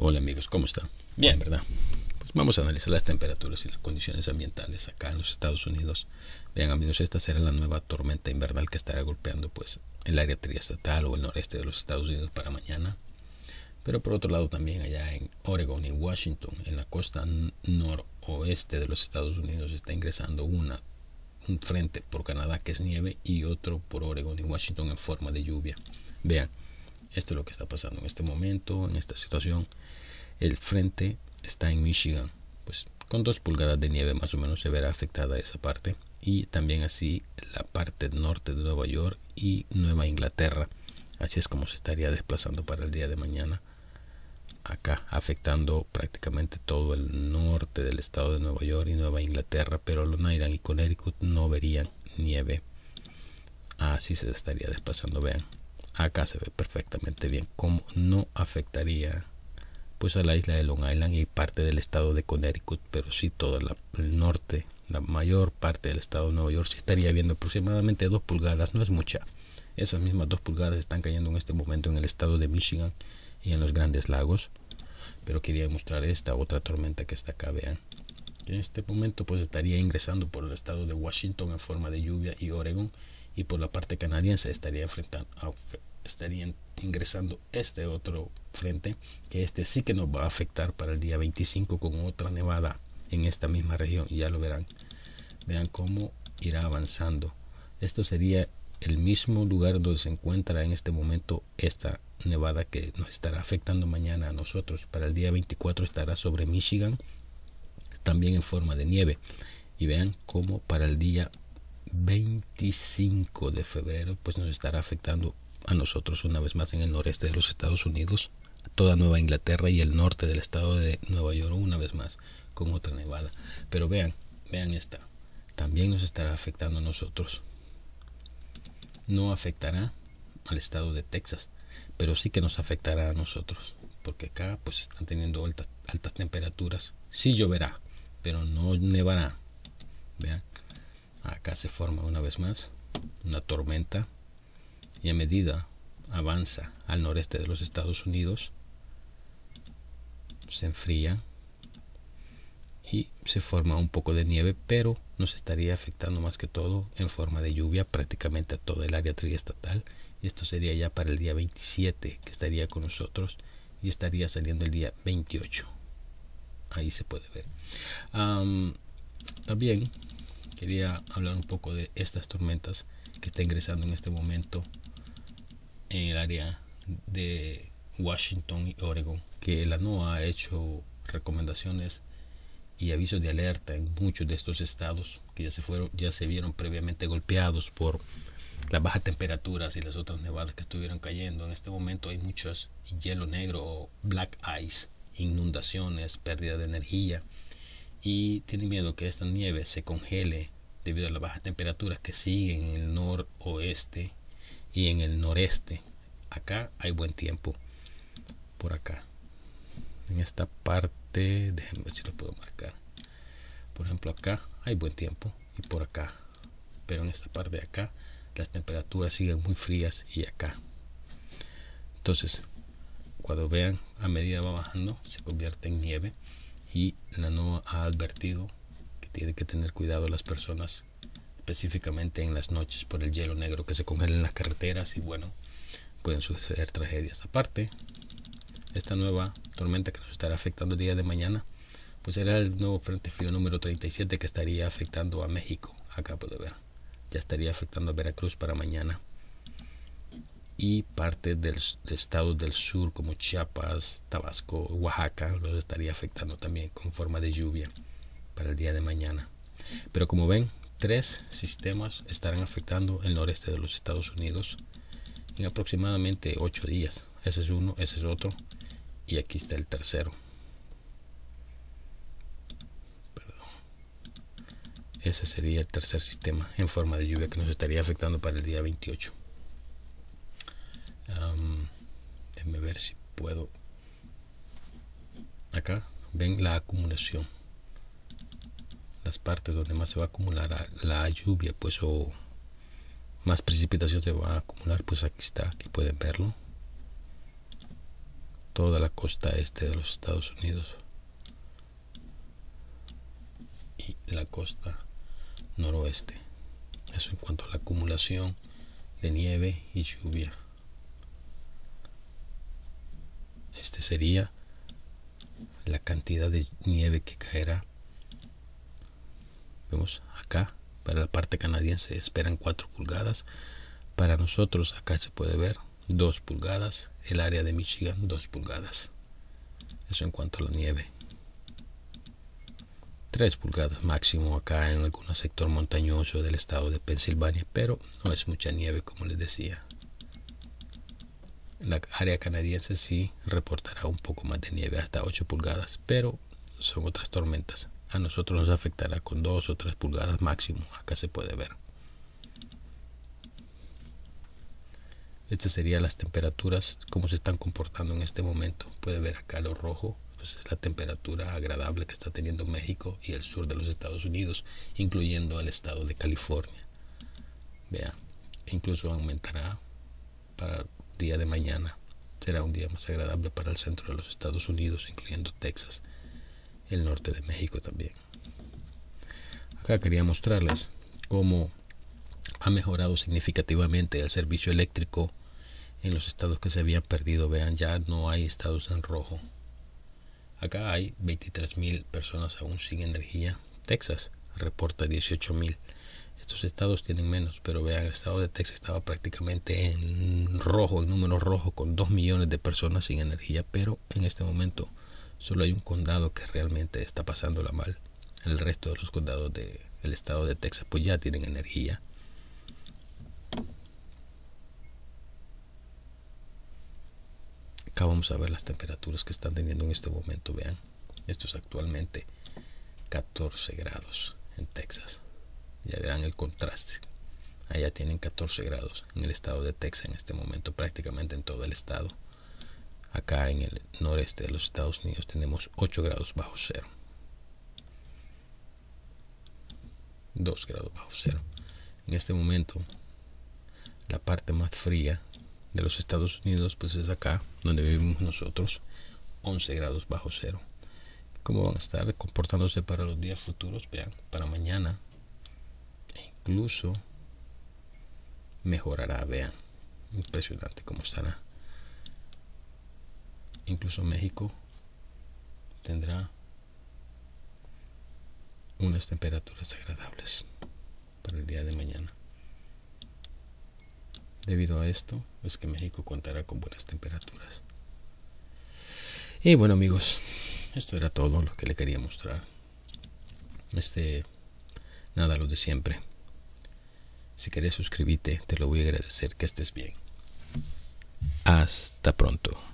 Hola amigos, ¿cómo está? Bien, ¿verdad? Pues vamos a analizar las temperaturas y las condiciones ambientales acá en los Estados Unidos. Vean amigos, esta será la nueva tormenta invernal que estará golpeando pues el área triestatal o el noreste de los Estados Unidos para mañana. Pero por otro lado también allá en Oregon y Washington, en la costa noroeste de los Estados Unidos, está ingresando una, un frente por Canadá que es nieve y otro por Oregon y Washington en forma de lluvia. Vean. Esto es lo que está pasando en este momento, en esta situación. El frente está en Michigan, pues con dos pulgadas de nieve más o menos se verá afectada esa parte y también así la parte norte de Nueva York y Nueva Inglaterra. Así es como se estaría desplazando para el día de mañana acá, afectando prácticamente todo el norte del estado de Nueva York y Nueva Inglaterra, pero Long Island y Connecticut no verían nieve. Así se estaría desplazando, vean acá se ve perfectamente bien cómo no afectaría pues a la isla de Long Island y parte del estado de Connecticut, pero sí todo el norte, la mayor parte del estado de Nueva York, se estaría viendo aproximadamente dos pulgadas, no es mucha. Esas mismas dos pulgadas están cayendo en este momento en el estado de Michigan y en los grandes lagos. Pero quería mostrar esta otra tormenta que está acá, vean. En este momento pues estaría ingresando por el estado de Washington en forma de lluvia y Oregon y por la parte canadiense estaría enfrentando estarían ingresando este otro frente, que este sí que nos va a afectar para el día 25 con otra nevada en esta misma región, ya lo verán. Vean cómo irá avanzando. Esto sería el mismo lugar donde se encuentra en este momento esta nevada que nos estará afectando mañana a nosotros. Para el día 24 estará sobre Michigan, también en forma de nieve. Y vean cómo para el día 25 de febrero pues nos estará afectando a nosotros una vez más en el noreste de los Estados Unidos, toda Nueva Inglaterra y el norte del estado de Nueva York una vez más con otra nevada. Pero vean, vean esta, también nos estará afectando a nosotros. No afectará al estado de Texas, pero sí que nos afectará a nosotros, porque acá pues están teniendo altas, altas temperaturas. Sí lloverá, pero no nevará. Vean, acá se forma una vez más una tormenta y a medida avanza al noreste de los Estados Unidos, se enfría y se forma un poco de nieve, pero nos estaría afectando más que todo en forma de lluvia prácticamente a todo el área triestatal. Y esto sería ya para el día 27 que estaría con nosotros y estaría saliendo el día 28. Ahí se puede ver. también quería hablar un poco de estas tormentas que está ingresando en este momento en el área de Washington y Oregon, que la NOAA ha hecho recomendaciones y avisos de alerta en muchos de estos estados que ya se fueron, ya se vieron previamente golpeados por las bajas temperaturas y las otras nevadas que estuvieron cayendo. En este momento hay muchos hielo negro o black ice, inundaciones, pérdida de energía y tiene miedo que esta nieve se congele debido a las bajas temperaturas que siguen en el noroeste y en el noreste. Acá hay buen tiempo. Por acá. En esta parte, déjenme ver si lo puedo marcar. Por ejemplo, acá hay buen tiempo y por acá. Pero en esta parte de acá las temperaturas siguen muy frías y acá. Entonces, cuando vean a medida va bajando, se convierte en nieve y la NOAA ha advertido que tiene que tener cuidado las personas específicamente en las noches por el hielo negro que se congela en las carreteras y bueno, pueden suceder tragedias. Aparte, esta nueva tormenta que nos estará afectando el día de mañana, pues será el nuevo Frente Frío número 37 que estaría afectando a México, Acá puede ver. Ya estaría afectando a Veracruz para mañana. Y parte Del estado del sur como Chiapas, Tabasco, Oaxaca, los estaría afectando también con forma de lluvia para el día de mañana. Pero como ven, tres sistemas estarán afectando el noreste de los Estados Unidos en aproximadamente ocho días. Ese es uno, ese es otro y aquí está el tercero. Perdón. Ese sería el tercer sistema en forma de lluvia que nos estaría afectando para el día 28. ver si puedo. Acá ven la acumulación las partes donde más se va a acumular la, lluvia, pues o más precipitación se va a acumular, pues aquí está, aquí pueden verlo. Toda la costa este de los Estados Unidos y la costa noroeste. Eso en cuanto a la acumulación de nieve y lluvia. Este sería la cantidad de nieve que caerá vemos acá para la parte canadiense esperan 4 pulgadas para nosotros acá se puede ver 2 pulgadas el área de Michigan 2 pulgadas eso en cuanto a la nieve 3 pulgadas máximo acá en algún sector montañoso del estado de Pensilvania pero no es mucha nieve como les decía la área canadiense sí reportará un poco más de nieve hasta 8 pulgadas pero son otras tormentas a nosotros nos afectará con 2 o 3 pulgadas máximo. Acá se puede ver. Estas serían las temperaturas, cómo se están comportando en este momento. Puede ver acá lo rojo, pues es la temperatura agradable que está teniendo México y el sur de los Estados Unidos, incluyendo el estado de California. Vea, e incluso aumentará para el día de mañana. Será un día más agradable para el centro de los Estados Unidos, incluyendo Texas el norte de México también. Acá quería mostrarles cómo ha mejorado significativamente el servicio eléctrico en los estados que se habían perdido. Vean, ya no hay estados en rojo. Acá hay mil personas aún sin energía. Texas reporta mil Estos estados tienen menos, pero vean, el estado de Texas estaba prácticamente en rojo, en número rojo, con 2 millones de personas sin energía, pero en este momento Solo hay un condado que realmente está pasándola mal. El resto de los condados del estado de Texas pues ya tienen energía. Acá vamos a ver las temperaturas que están teniendo en este momento. Vean, esto es actualmente 14 grados en Texas. Ya verán el contraste. Allá tienen 14 grados en el estado de Texas en este momento, prácticamente en todo el estado acá en el noreste de los Estados Unidos tenemos 8 grados bajo cero. 2 grados bajo cero. En este momento, la parte más fría de los Estados Unidos, pues es acá, donde vivimos nosotros, 11 grados bajo cero. ¿Cómo van a estar comportándose para los días futuros? Vean, para mañana, e incluso mejorará, vean, impresionante cómo estará incluso México tendrá unas temperaturas agradables para el día de mañana. Debido a esto es que México contará con buenas temperaturas. Y bueno amigos, esto era todo lo que le quería mostrar. Este, nada, lo de siempre. Si querés suscribirte, te lo voy a agradecer. Que estés bien. Hasta pronto.